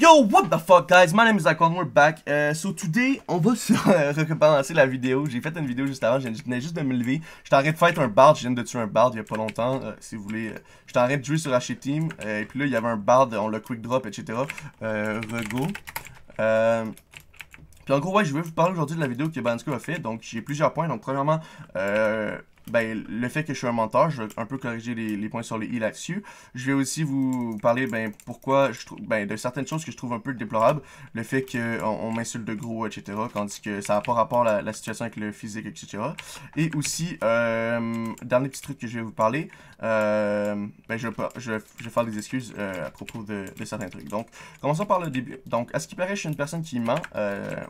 Yo, what the fuck guys, my name is Icon, we're back. Euh, so today, on va se recommencer la vidéo. J'ai fait une vidéo juste avant, je venais juste de me lever. J'étais en train de faire un bard, je viens de tuer un bard il y a pas longtemps, euh, si vous voulez. Euh, J'étais en de jouer sur HT Team, et puis là, il y avait un bard, on l'a quick drop, etc. Euh, rego. Puis en gros, ouais, je vais vous parler aujourd'hui de la vidéo que Bansco a fait. Donc, j'ai plusieurs points. Donc, premièrement, euh, ben, le fait que je suis un menteur, je vais un peu corriger les, points sur le i là-dessus. Je vais aussi vous parler ben, pourquoi je trouve ben, de certaines choses que je trouve un peu déplorables. Le fait qu'on on, m'insulte de gros, etc. Quand que ça n'a pas rapport à la, situation avec le physique, etc. Et aussi, euh, dernier petit truc que je vais vous parler, euh, ben, je, je, vais faire des excuses euh, à propos de, certains trucs. Donc, commençons par le début. Donc, à ce qui paraît, je suis une personne qui ment,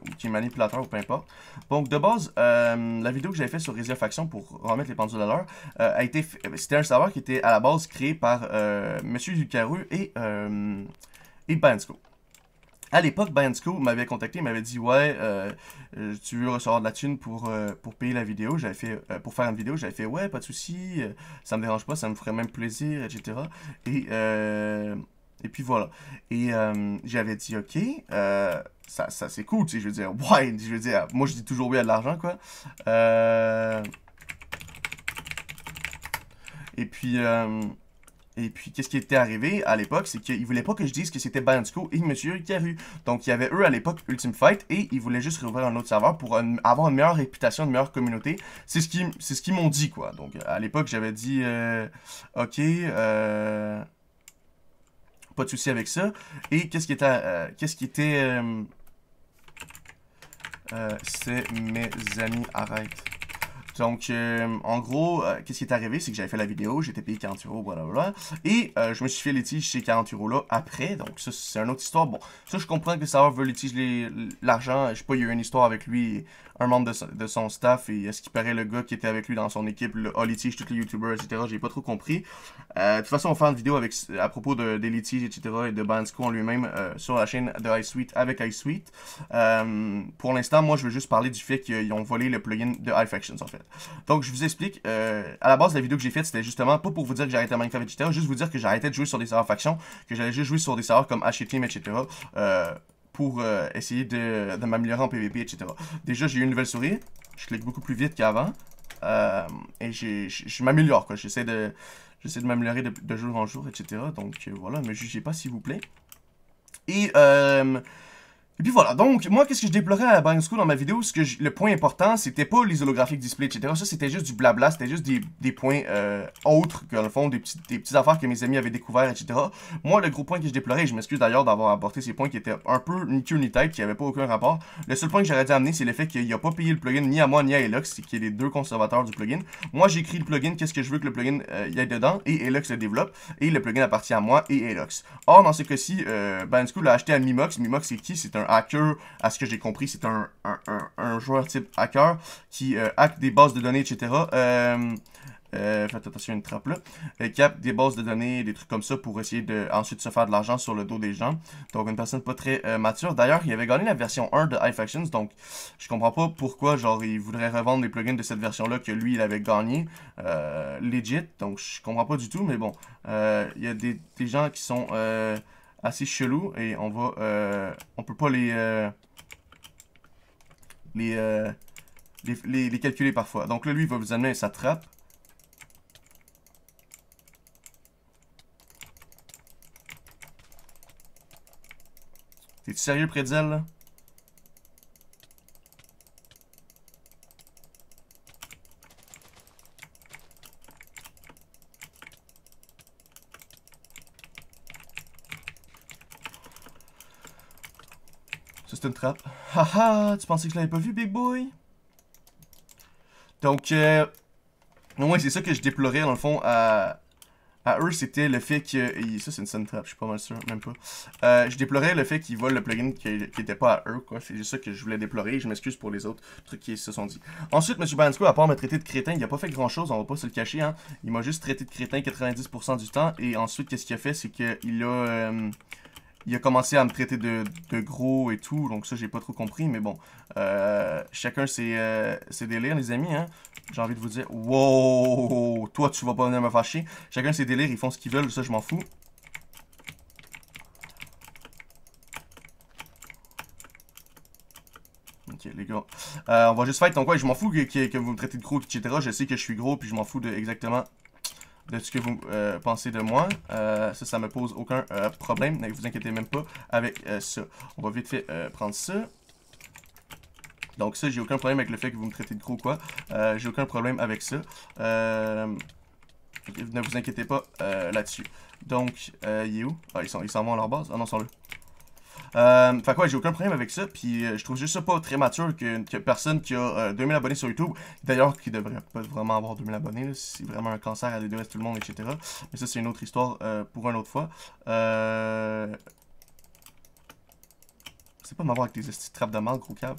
ou qui est manipulateur, ou peu importe. Donc, de base, la vidéo que j'avais fait sur Réserve Faction pour remettre les l'heure, euh, a été c'était un serveur qui était à la base créé par euh, Monsieur Ducaru et, euh, et Bansko. À l'époque, Bandsco m'avait contacté, m'avait dit Ouais, tu veux recevoir de la thune pour, pour payer la vidéo J'avais fait, Pour faire une vidéo, j'avais fait Ouais, pas de souci, ça me dérange pas, ça me ferait même plaisir, etc. Et, et puis voilà. Et j'avais dit Ok, ça, ça c'est cool, tu je veux dire, ouais, je veux dire, moi je dis toujours oui à de l'argent, quoi. Et puis, euh, et puis qu'est-ce qui était arrivé à l'époque, c'est qu'ils voulaient pas que je dise que c'était Bandico et Monsieur Caru. Donc, il y avait eux à l'époque Ultimate Fight et ils voulaient juste rouvrir un autre serveur pour euh, avoir une meilleure réputation, une meilleure communauté. C'est ce qu'ils m'ont dit, quoi. Donc, à l'époque, j'avais dit, euh, ok, pas de souci avec ça. Et qu'est-ce qui était... qu'est-ce qui était... c'est mes amis, arrête. Donc, euh, en gros, euh, qu'est-ce qui est arrivé, c'est que j'avais fait la vidéo, j'étais payé 40 euros, blablabla. Et euh, je me suis fait litige ces 40 euros-là après. Donc, ça, c'est une autre histoire. Bon, ça, je comprends que le serveur veut litiger l'argent. Je sais pas, il y a eu une histoire avec lui, un membre de, son staff. Et est-ce qu'il paraît le gars qui était avec lui dans son équipe, le, a les tous les youtubers, etc. J'ai pas trop compris. de toute façon, on va faire une vidéo avec, à propos des litiges, etc. et de Bansco en lui-même sur la chaîne de iSuite avec iSuite. pour l'instant, moi, je veux juste parler du fait qu'ils ont volé le plugin de iFactions, en fait. Donc, je vous explique. Euh, à la base, la vidéo que j'ai faite, c'était justement pas pour vous dire que j'arrêtais Minecraft, etc. Juste vous dire que j'arrêtais de jouer sur des serveurs factions, que j'allais juste jouer sur des serveurs comme et etc. Euh, pour euh, essayer de, de m'améliorer en PvP, etc. Déjà, j'ai eu une nouvelle souris. Je clique beaucoup plus vite qu'avant. et je m'améliore, quoi. J'essaie de, de m'améliorer de, jour en jour, etc. Donc, voilà. Me jugez pas, s'il vous plaît. Et... Et puis voilà, donc moi qu'est-ce que je déplorais à Buying School dans ma vidéo, ce que le point important, c'était pas les holographiques display, etc. Ça c'était juste du blabla, c'était juste des, points euh, autres que le fond, des, petites affaires que mes amis avaient découvert, etc. Moi le gros point que je déplorais, je m'excuse d'ailleurs d'avoir apporté ces points qui étaient un peu ni queue qui n'avaient pas aucun rapport. Le seul point que j'aurais dû amener, c'est le fait qu'il a pas payé le plugin ni à moi ni à Elox, qui est les deux conservateurs du plugin. Moi j'écris le plugin, qu'est-ce que je veux que le plugin euh, y aille dedans, et Elox le développe, et le plugin appartient à moi et Elox. Or dans ce cas-ci, euh, School l'a acheté à Mimox. Mimox c'est qui C'est un hacker. À ce que j'ai compris, c'est un, un, joueur type hacker qui euh, hack des bases de données, etc. Euh, euh, faites attention à une trappe là. Euh, qui cap des bases de données, des trucs comme ça pour essayer de ensuite se faire de l'argent sur le dos des gens. Donc une personne pas très euh, mature. D'ailleurs, il avait gagné la version 1 de iFactions, donc je comprends pas pourquoi genre il voudrait revendre les plugins de cette version là que lui il avait gagné. legit, donc je comprends pas du tout, mais bon, il y a des, des, gens qui sont assez chelou. Et on va... Euh, on peut pas euh, euh, les... les, les, calculer parfois. Donc là, lui, il va vous amener sa trappe. T'es-tu sérieux, Prédel, là? c'est une trappe. Haha, tu pensais que je l'avais pas vu, Big Boy? Donc, euh, c'est ça que je déplorais, dans le fond, à, à eux, c'était le fait que... Ça, c'est une scène trap, je suis pas mal sûr, même pas. Euh, je déplorais le fait qu'ils volent le plugin qui, n'était était pas à eux, quoi. C'est ça que je voulais déplorer, je m'excuse pour les autres trucs qui se sont dit. Ensuite, M. Bansko, à part me traiter de crétin, il a pas fait grand-chose, on va pas se le cacher, hein. Il m'a juste traité de crétin 90% du temps, et ensuite, qu'est-ce qu'il a fait, c'est qu'il a... Euh, il a commencé à me traiter de, gros et tout, donc ça, j'ai pas trop compris, mais bon. Euh, chacun euh, ses, délires, les amis, hein. J'ai envie de vous dire, wow, toi, tu vas pas venir me fâcher. Chacun ses délires, ils font ce qu'ils veulent, ça, je m'en fous. Ok, les gars. Euh, on va juste faire ton quoi, je m'en fous que, que, vous me traitez de gros, etc. Je sais que je suis gros, puis je m'en fous de exactement de ce que vous euh, pensez de moi. Euh, ça, me pose aucun euh, problème. Ne vous inquiétez même pas avec ça. On va vite fait prendre ça. Donc ça, j'ai aucun problème avec le fait que vous me traitez de gros quoi. j'ai aucun problème avec ça. ne vous inquiétez pas là-dessus. Donc, il est où Ah, ils s'en vont à leur base Ah non, ils sont euh, fait quoi, j'ai aucun problème avec ça. Puis euh, je trouve juste ça pas très mature que, personne qui a 2000 euh, abonnés sur YouTube, d'ailleurs qui devrait pas vraiment avoir 2000 abonnés, c'est vraiment un cancer à des deux tout le monde, etc. Mais ça, c'est une autre histoire euh, pour une autre fois. C'est pas m'avoir avec des trappes de mal, gros câble.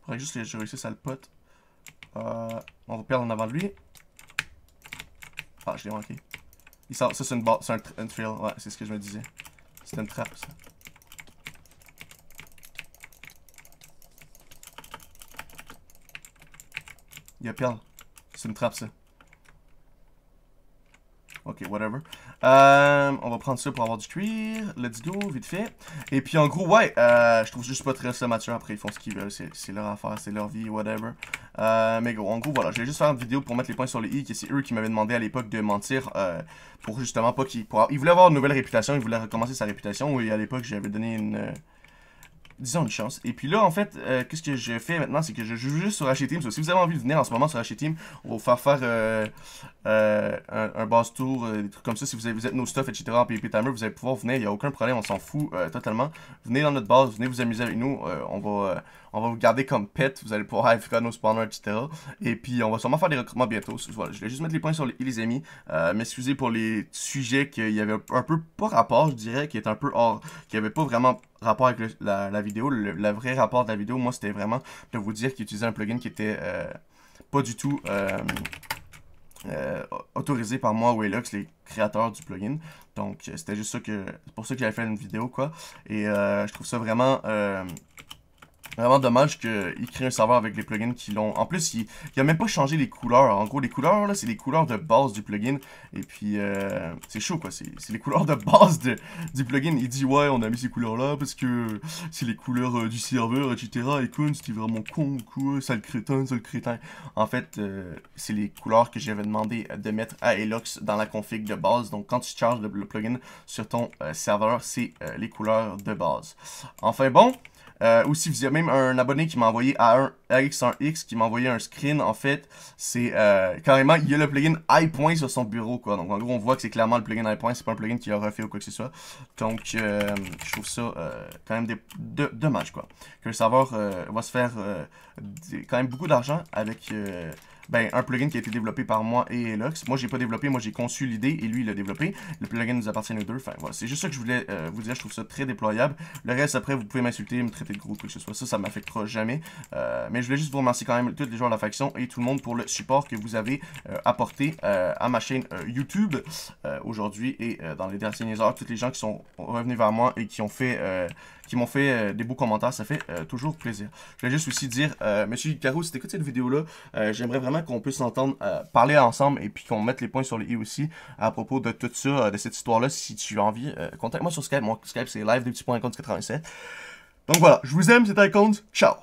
Faudrait juste que je réussisse à le pote. on va perdre en avant de lui. Ah, je l'ai manqué. Il sort, ça, c'est une c'est un, trail. Ouais, c'est ce que je me disais. C'est une trappe, ça. Il y a C'est une trappe, ça. Ok, whatever. Euh, on va prendre ça pour avoir du cuir. Let's go, vite fait. Et puis en gros, ouais, euh, je trouve juste pas très ce mature. Après, ils font ce qu'ils veulent. C'est leur affaire, c'est leur vie, whatever. Euh, mais gros, en gros, voilà. Je vais juste faire une vidéo pour mettre les points sur les i. C'est eux qui m'avaient demandé à l'époque de mentir pour justement pas qu'ils. Ils voulaient avoir une nouvelle réputation. Ils voulaient recommencer sa réputation. Oui, à l'époque, j'avais donné une disons une chance. Et puis là, en fait, euh, qu'est-ce que je fais maintenant, c'est que je joue juste sur HTM. Team. si vous avez envie de venir en ce moment sur Team, on va vous faire faire euh, euh, un, un base tour, des trucs comme ça. Si vous, vous êtes nos stuff, etc. en PvP Timer, vous allez pouvoir venir. Il n'y a aucun problème, on s'en fout totalement. Venez dans notre base, venez vous amuser avec nous. on va on va vous garder comme pet. Vous allez pouvoir faire nos spawners, etc. Et puis, on va sûrement faire des recrutements bientôt. Voilà, je vais juste mettre les points sur les, les amis. Euh, M'excuser pour les sujets qu'il y avait un peu pas rapport, je dirais, qui est un peu hors, qui avait pas vraiment rapport avec la, vidéo. Le, vrai rapport de la vidéo, moi, c'était vraiment de vous dire qu'il utilisait un plugin qui était euh, pas du tout euh, euh, autorisé par moi, ou Elux, les créateurs du plugin. Donc, c'était juste ça que. pour ça que j'avais fait une vidéo, quoi. Et je trouve ça vraiment Vraiment dommage qu'il crée un serveur avec les plugins qui l'ont. En plus, il n'a même pas changé les couleurs. En gros, les couleurs, là, c'est les couleurs de base du plugin. Et puis, euh, c'est chaud, quoi. C'est les couleurs de base du plugin. Il dit, ouais, on a mis ces couleurs-là parce que c'est les couleurs euh, du serveur, etc. Et Kun, c'était vraiment con quoi. Sale crétin, sale crétin. En fait, euh, c'est les couleurs que j'avais demandé de mettre à Elox dans la config de base. Donc, quand tu charges le, plugin sur ton serveur, c'est les couleurs de base. Enfin, bon. Ou si il y même un abonné qui m'a envoyé à un 1 x qui m'a envoyé un screen en fait. C'est euh, carrément, il y a le plugin iPoint sur son bureau quoi. Donc en gros, on voit que c'est clairement le plugin iPoint, c'est pas un plugin qui a refait ou quoi que ce soit. Donc euh, je trouve ça euh, quand même dommage quoi. Que le serveur va se faire quand même beaucoup d'argent avec ben, un plugin qui a été développé par moi et Elox. Moi, j'ai pas développé, moi j'ai conçu l'idée et lui il l'a développé. Le plugin nous appartient aux deux. Enfin, voilà, c'est juste ça que je voulais euh, vous dire. Je trouve ça très déployable. Le reste, après, vous pouvez m'insulter, me traiter de gros, quoi que ce soit. Ça, ça m'affectera jamais. Euh, mais je voulais juste vous remercier quand même tous les joueurs de la faction et tout le monde pour le support que vous avez euh, apporté à ma chaîne YouTube aujourd'hui et dans les dernières heures. Toutes les gens qui sont revenus vers moi et qui ont fait qui m'ont fait des beaux commentaires. Ça fait toujours plaisir. Je voulais juste aussi dire, Monsieur Caro, si tu écoutes cette vidéo-là, j'aimerais vraiment qu'on puisse entendre euh, parler ensemble et puis qu'on mette les points sur les i aussi à propos de tout ça, euh, de cette histoire-là. Si tu as envie, euh, contacte-moi sur Skype. Mon Skype, c'est live des petits points 87. Donc voilà, je vous aime, c'était Icons. Ciao!